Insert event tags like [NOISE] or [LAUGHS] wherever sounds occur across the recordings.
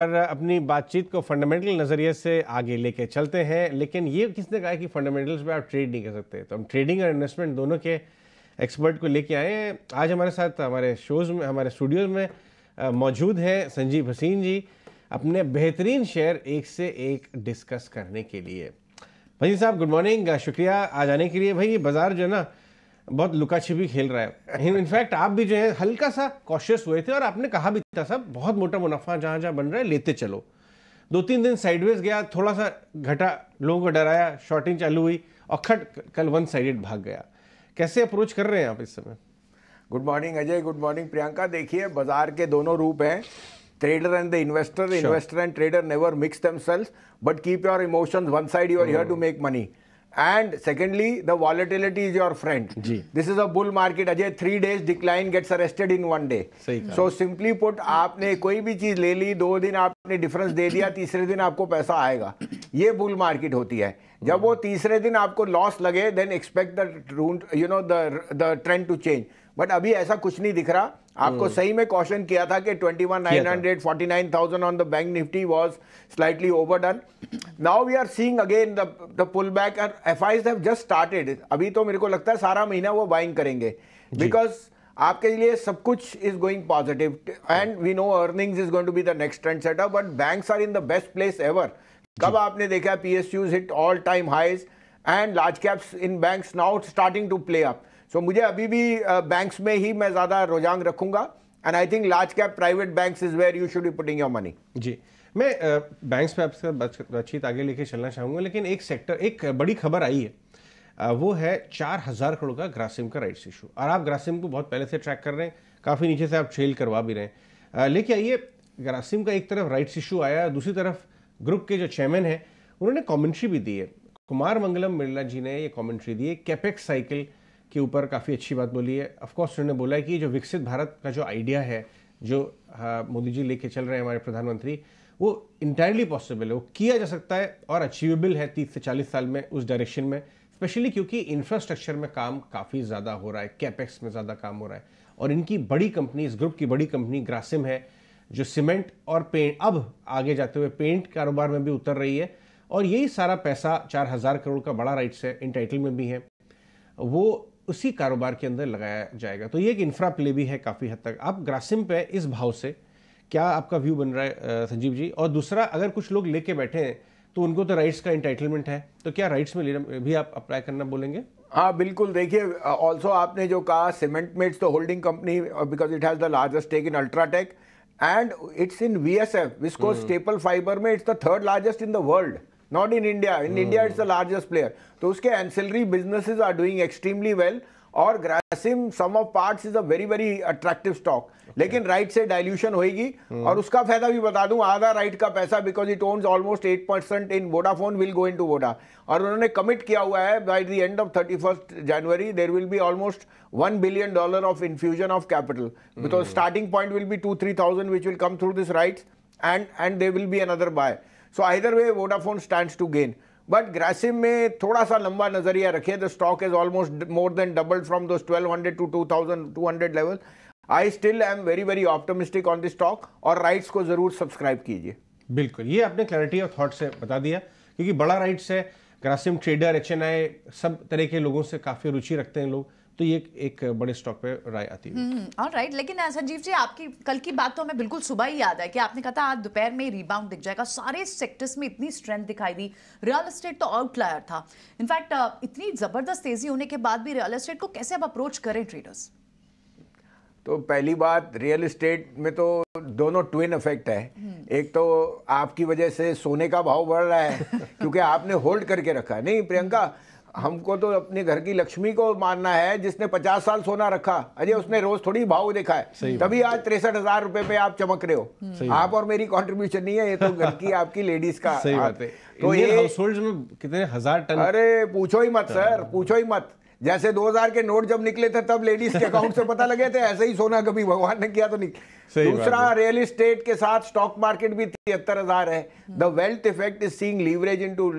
पर अपनी बातचीत को फंडामेंटल नज़रिए से आगे लेके चलते हैं लेकिन ये किसने कहा कि फंडामेंटल्स पे आप ट्रेड नहीं कर सकते तो हम ट्रेडिंग और इन्वेस्टमेंट दोनों के एक्सपर्ट को लेके आए हैं आज हमारे साथ हमारे शोज़ में हमारे स्टूडियोज़ में मौजूद हैं संजीव हसीन जी अपने बेहतरीन शेयर एक से एक डिस्कस करने के लिए भाई साहब गुड मॉर्निंग शुक्रिया आ जाने के लिए भाई ये बाज़ार जो है ना बहुत लुका छिपी खेल रहा है इनफैक्ट आप भी जो है हल्का सा कॉशियस हुए थे और आपने कहा भी था सब बहुत मोटा मुनाफा जहां जहां बन रहा है लेते चलो दो तीन दिन साइडवेज गया थोड़ा सा घटा लोगों को डराया शॉर्टिंग चालू हुई और खट कल वन साइडेड भाग गया कैसे अप्रोच कर रहे हैं आप इस समय good morning Ajay good morning Priyanka देखिए बाजार के दोनों रूप हैं trader and the investor investor and trader never mix themselves but keep keep your emotions one side. You to make money and secondly the volatility is your friend this is a bull market Ajay three days decline gets arrested in one day so simply put आपने कोई भी चीज ले ली दो दिन आपने difference दे दिया तीसरे दिन आपको पैसा आएगा ये बुल मार्केट होती है जब वो तीसरे दिन आपको लॉस लगे then expect the you know the trend to change but अभी ऐसा कुछ नहीं दिख रहा आपको हम्म। सही में कॉशन किया था कि 21,949,000 on the bank Nifty was slightly overdone now we are seeing again the the pull back F FIs have just started अभी तो मेरे को लगता है सारा महीना वो बाइंग करेंगे बिकॉज आपके लिए सब कुछ is going positive and we know earnings is going to be the next trend setter but banks are in the best place ever कब आपने देखा PSUs hit all time highs and large caps in banks now starting to play up so so, मुझे अभी भी banks uh, में ही मैं ज़्यादा रोजांग रखूंगा and I think large cap private banks is where you should be putting your money जी मैं बैंक्स में आपसे बातचीत आगे लेके चलना चाहूँगा लेकिन एक सेक्टर एक बड़ी खबर आई है आ, वो है चार हज़ार करोड़ का ग्रासिम का राइट्स इशू और आप ग्रासिम को बहुत पहले से ट्रैक कर रहे हैं काफ़ी नीचे से आप ट्रेल करवा भी रहे हैं लेके आइए ग्रासिम का एक तरफ राइट्स इशू आया दूसरी तरफ ग्रुप के जो चेयरमैन हैं उन्होंने कॉमेंट्री भी दी है कुमार मंगलम बिरला जी ने ये कॉमेंट्री दी है कैपेक्स साइकिल के ऊपर काफ़ी अच्छी बात बोली है ऑफकोर्स उन्होंने बोला है कि जो विकसित भारत का जो आइडिया है जो हाँ, मोदी जी लेके चल रहे हैं हमारे प्रधानमंत्री वो इंटायरली पॉसिबल है वो किया जा सकता है और अचीवेबल है तीस से चालीस साल में उस डायरेक्शन में स्पेशली क्योंकि इंफ्रास्ट्रक्चर में काम काफ़ी ज़्यादा हो रहा है कैपेक्स में ज़्यादा काम हो रहा है और इनकी बड़ी कंपनी इस ग्रुप की बड़ी कंपनी ग्रासिम है जो सीमेंट और पेंट अब आगे जाते हुए पेंट कारोबार में भी उतर रही है और यही सारा पैसा चार हज़ार करोड़ का बड़ा राइट्स है इन टाइटल में भी है वो उसी कारोबार के अंदर लगाया जाएगा तो ये एक इंफ्रा प्ले भी है काफ़ी हद तक आप ग्रासिम पे इस भाव से क्या आपका व्यू बन रहा है संजीव जी और दूसरा अगर कुछ लोग लेके बैठे हैं तो उनको तो राइट्स का इंटाइटलमेंट है तो क्या राइट्स में लेना भी आप अप्लाई करना बोलेंगे हाँ बिल्कुल देखिए ऑल्सो आपने जो कहा सीमेंट मेट्स तो holding company because it has the largest stake in UltraTech and it's in V S F viscose staple fibre में it's the third largest in the world not in India. In hmm. India, it's the largest player. So, its ancillary businesses are doing extremely well. Or Grasim, some of parts is a very very attractive stock. But okay. right dilution will happen. And its benefit, I will tell you, right ka because it owns almost 8% in Vodafone will go into Voda. And they have committed by the end of 31st January, there will be almost $1 billion of infusion of capital. Mm. Because starting point will be 2-3,000 which will come through this rights. and there will be another buy. So either way Vodafone stand to gain but Grasim में थोड़ा सा लंबा नजरिया रखिए the stock is almost more than double from those hundred to hundred level I still I am very very optimistic on this stock और rights को जरूर subscribe कीजिए बिल्कुल ये आपने क्लैरिटी और थॉट से बता दिया क्योंकि बड़ा राइट्स है ग्रासिम ट्रेडर एच सब तरह के लोगों से काफ़ी रुचि रखते हैं लोग तो ये एक बड़े स्टॉक पे राय आती है और राइट लेकिन संजीव जी आपकी कल की बात तो हमें बिल्कुल सुबह ही याद है कि आपने कहा था आज दोपहर में रिबाउंड दिख जाएगा सारे सेक्टर्स में इतनी स्ट्रेंथ दिखाई दी रियल एस्टेट तो आउटलायर था इनफैक्ट इतनी ज़बरदस्त तेज़ी होने के बाद भी रियल एस्टेट को कैसे आप अप्रोच करें ट्रेडर्स तो पहली बात रियल इस्टेट में तो दोनों ट्विन इफेक्ट है हम्म। एक तो आपकी वजह से सोने का भाव बढ़ रहा है [LAUGHS] क्योंकि आपने होल्ड करके रखा है नहीं प्रियंका हमको तो अपने घर की लक्ष्मी को मानना है जिसने पचास साल सोना रखा अजय उसने रोज थोड़ी भाव देखा है तभी आज तिरसठ हजार रुपए पे आप चमक रहे हो आप और मेरी कंट्रीब्यूशन नहीं है ये तो घर की आपकी लेडीज का सही बात है तो ये में कितने हजार टन अरे पूछो ही मत सर पूछो ही मत जैसे 2000 के नोट जब निकले थे तब लेडीज के अकाउंट से पता लगे थे ऐसे ही सोना कभी भगवान ने किया तो नहीं दूसरा रियल इस्टेट के साथ स्टॉक मार्केट भी तिहत्तर हजार है the wealth effect is seeing leverage into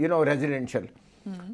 you know residential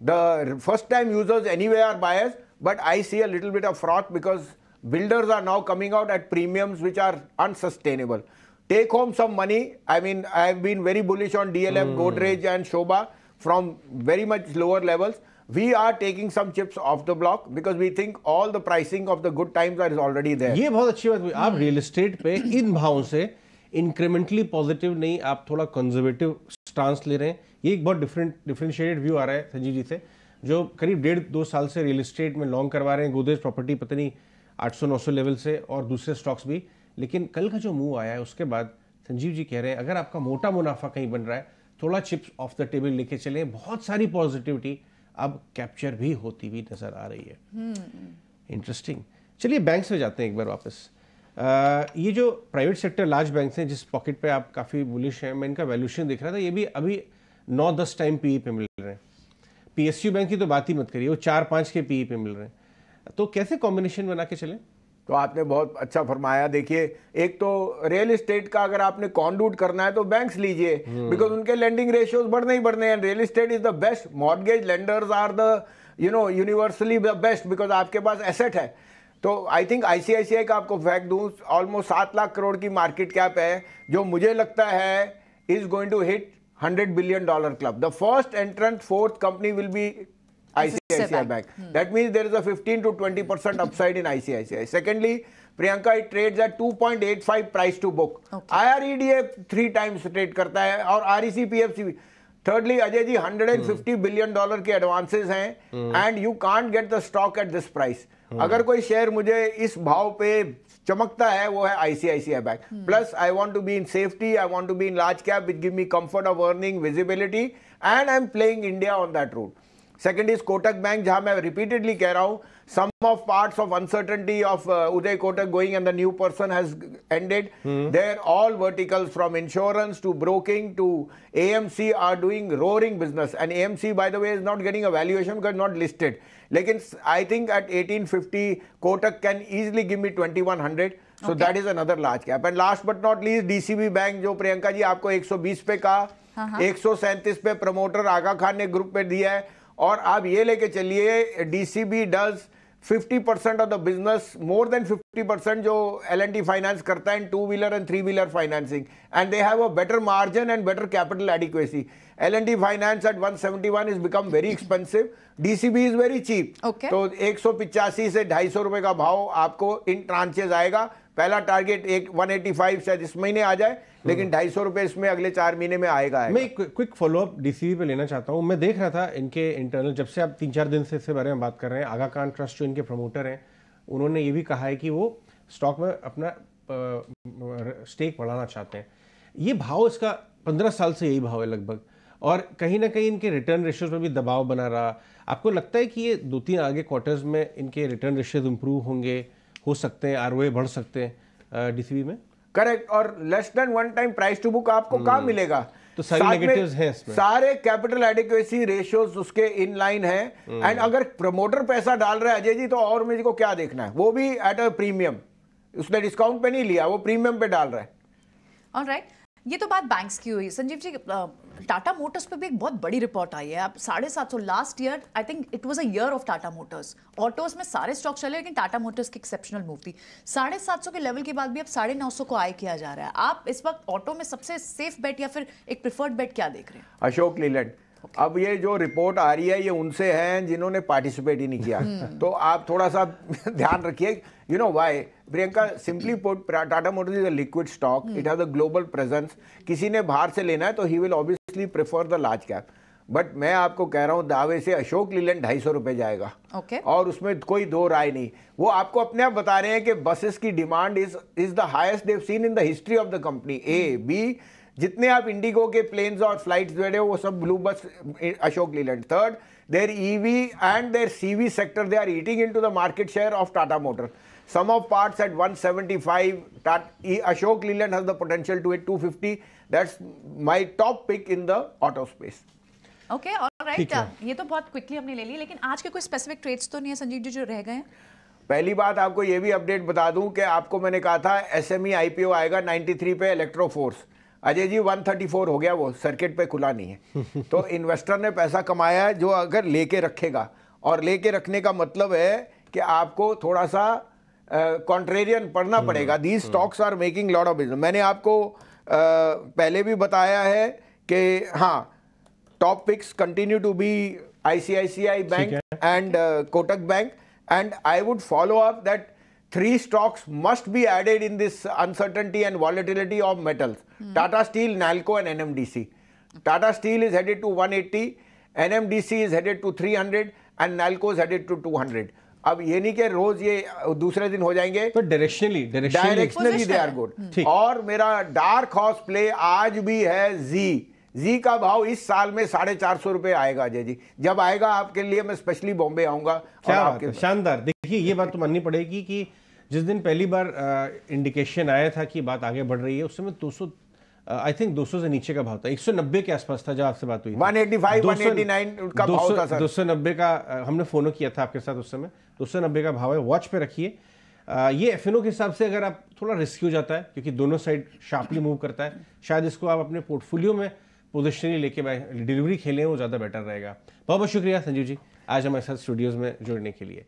The first time users anyway are buyers but I see a little bit of froth because builders are now coming out at premiums which are unsustainable. Take home some money. I mean, i have been very bullish on DLM, mm. Godrej, and Shoba from very much lower levels. We are taking some chips off the block because we think all the pricing of the good times are already there. ye bahut achhi baat हुई aap real estate pe in bhavon se incrementally positive nahi aap thoda conservative stance ले रहे हैं ये एक बहुत different differentiated view आ रहा है संजीव जी से जो करीब डेढ़ दो साल से रियल इस्टेट में लॉन्ग करवा रहे हैं गोदरेज प्रॉपर्टी पता नहीं आठ सौ नौ सौ लेवल से और दूसरे स्टॉक्स भी लेकिन कल का जो मूव आया है उसके बाद संजीव जी कह रहे हैं अगर आपका मोटा मुनाफा कहीं बन रहा है थोड़ा चिप्स ऑफ द टेबल लेके चले बहुत सारी पॉजिटिविटी अब कैप्चर भी होती हुई नजर आ रही है इंटरेस्टिंग हम्म। चलिए बैंक से जाते हैं एक बार वापस ये जो प्राइवेट सेक्टर लार्ज बैंक हैं जिस पॉकेट पे आप काफ़ी बुलिश हैं मैं इनका वैल्यूशन देख रहा था ये भी अभी नौ दस टाइम पी e पे मिल रहे हैं पीएसयू बैंक की तो बात ही मत करिए वो चार पाँच के पी e पे मिल रहे हैं तो कैसे कॉम्बिनेशन बना के चलें तो आपने बहुत अच्छा फरमाया देखिए एक तो रियल इस्टेट का अगर आपने कॉन्डूट करना है तो बैंक्स लीजिए बिकॉज हम्म। उनके लैंडिंग रेशियोज बढ़ने ही बढ़ने हैं real estate is the best mortgage lenders are the you know universally the best because आपके पास एसेट है तो आई थिंक आईसीआईसीआई का आपको फैक्ट दूं ऑलमोस्ट सात लाख करोड़ की मार्केट कैप है जो मुझे लगता है is going to hit hundred billion dollar club the first entrant fourth company will be ICICI bank that mean there is a fifteen to twenty percent upside in ICICI secondly Priyanka it trades at 2.85 price to book I R E D A three times trade करता है और R E C P F C भी thirdly ajay ji 150 billion dollar के advances हैं and you can't get the stock at this price अगर कोई share मुझे इस भाव पे चमकता है वो है ICICI bank plus I want to be in safety I want to be in large cap which give me comfort of earning visibility and I am playing India on that route second is Kotak bank जहां मैं repeatedly कह रहा हूं Some of parts of uncertainty of uh, Uday Kotak going and the new person has ended. Mm. They're all verticals from insurance to broking to AMC are doing roaring business. And AMC, by the way, is not getting a valuation because not listed. Like I think at 1850, Kotak can easily give me 2100. So that is another large gap. And last but not least, DCB Bank. Bank जो प्रियंका जी आपको 120 पे कहा एक पे promoter आगा खान ने group पे दिया है और आप ये लेके चलिए 50% of the business, more than 50% jo L&T finance karta in two wheeler and three wheeler financing and they have a better margin and better capital adequacy. L&D finance at 171 is become very expensive. DCB is very cheap. Okay. तो एक से ढाई सौ रुपए का भाव आपको इन ट्रांचेज आएगा पहला टारगेट एक 185 शायद इस महीने आ जाए लेकिन हम्म। ढाई सौ रुपए इसमें अगले चार महीने में आएगा, आएगा। मैं क्विक फॉलोअप डीसीबी पे लेना चाहता हूँ मैं देख रहा था इनके इंटरनल जब से आप तीन चार दिन से इसके बारे में बात कर रहे हैं आगा खान ट्रस्ट जो इनके प्रमोटर हैं उन्होंने ये भी कहा है कि वो स्टॉक में अपना स्टेक बढ़ाना चाहते हैं ये भाव इसका पंद्रह साल से यही भाव है लगभग और कहीं ना कहीं इनके रिटर्न रेशियोज में भी दबाव बना रहा आपको लगता है कि ये दो तीन आगे क्वार्टर्स में इनके रिटर्न रेशियोज इम्प्रूव होंगे हो सकते हैं आर बढ़ सकते हैं डी में करेक्ट और less than one time price to book आपको कहाँ हम्म। मिलेगा तो सारी नेगेटिव्स हैं इसमें सारे कैपिटल एडिक्वेसी रेशियोज उसके इन लाइन है एंड अगर प्रमोटर पैसा डाल रहे है अजय जी तो और मेरे को क्या देखना है वो भी एट अ प्रीमियम उसने डिस्काउंट पे नहीं लिया वो प्रीमियम पे डाल रहा है ऑलराइट right. ये तो बात बैंक्स की हुई संजीव जी टाटा मोटर्स पे भी एक बहुत बड़ी रिपोर्ट आई है आप साढ़े सात सौ last year I think it was a year of Tata Motors autos में सारे स्टॉक चले लेकिन टाटा मोटर्स की एक्सेप्शनल मूव थी साढ़े सात सौ के लेवल के बाद भी अब साढ़े नौ सौ को आय किया जा रहा है आप इस वक्त ऑटो में सबसे सेफ बेट या फिर एक प्रिफर्ड बेट क्या देख रहे हैं अशोक लीलैंड okay. अब ये जो रिपोर्ट आ रही है ये उनसे है जिन्होंने पार्टिसिपेट ही नहीं किया hmm. तो आप थोड़ा सा [LAUGHS] ध्यान रखिए you know why Priyanka simply put Tata Motors is a liquid stock it has a global presence किसी ने बाहर से लेना है तो he will obviously prefer the large cap but मैं आपको कह रहा हूँ दावे से अशोक लीलैंड ढाई सौ रुपये जाएगा okay. और उसमें कोई दो राय नहीं वो आपको अपने आप बता रहे हैं कि बसेस की demand is is the highest they've seen in the history of the company ए बी जितने आप इंडिगो के प्लेन्स और फ्लाइट्स दे रहे हो वो सब blue bus Ashok Leyland third there EV and there CV sector they are eating into the market share of Tata motor some of parts at 175 that Ashok leland has the to to hit 250 that's my top pick in the auto space okay right ये तो बहुत quickly हमने ले ली लेकिन आज के कोई specific trades तो नहीं है संजीव जी जो रह गए पहली बात आपको ये भी अपडेट बता दूं कि आपको मैंने कहा था एसएमई आईपीओ e आएगा 93 पे इलेक्ट्रो फोर्स अजय जी 134 हो गया वो सर्किट पे खुला नहीं है [LAUGHS] तो इन्वेस्टर ने पैसा कमाया है जो अगर लेके रखेगा और लेके रखने का मतलब है कि आपको थोड़ा सा कॉन्ट्रेरियन uh, पढ़ना हम्म, पड़ेगा these stocks are making lot of business मैंने आपको uh, पहले भी बताया है कि हाँ top picks continue to be I bank and Kotak bank and I would follow up that three stocks must be added in this uncertainty and volatility of metals mm. Tata Steel, Nalco, and NMDC. Tata Steel is headed to 180, NMDC is headed to 300, and Nalco is headed to 200. अब ये नहीं कि रोज ये दूसरे दिन हो जाएंगे तो directionally directionally they are good और मेरा डार्क हॉर्स प्ले आज भी है जी जी का भाव इस साल में साढ़े चार सौ रुपए आएगा अजय जी जब आएगा आपके लिए मैं स्पेशली बॉम्बे आऊंगा क्या शानदार देखिए ये बात तो माननी पड़ेगी कि जिस दिन पहली बार इंडिकेशन आया था कि बात आगे बढ़ रही है उस समय दो सौ आई थिंक 200 से नीचे का भाव था 190 के आसपास था जब आपसे बात हुई 185 189 का भाव था सर 290 का हमने फोनो किया था आपके साथ उस समय 290 का भाव है वॉच पे रखिए ये एफ के हिसाब से अगर आप थोड़ा रिस्क हो जाता है क्योंकि दोनों साइड शार्पली मूव करता है शायद इसको आप अपने पोर्टफोलियो में पोजिशनरी लेके डिलीवरी खेलें वो ज़्यादा बेटर रहेगा बहुत बहुत शुक्रिया संजीव जी आज हमारे साथ स्टूडियोज़ में जुड़ने के लिए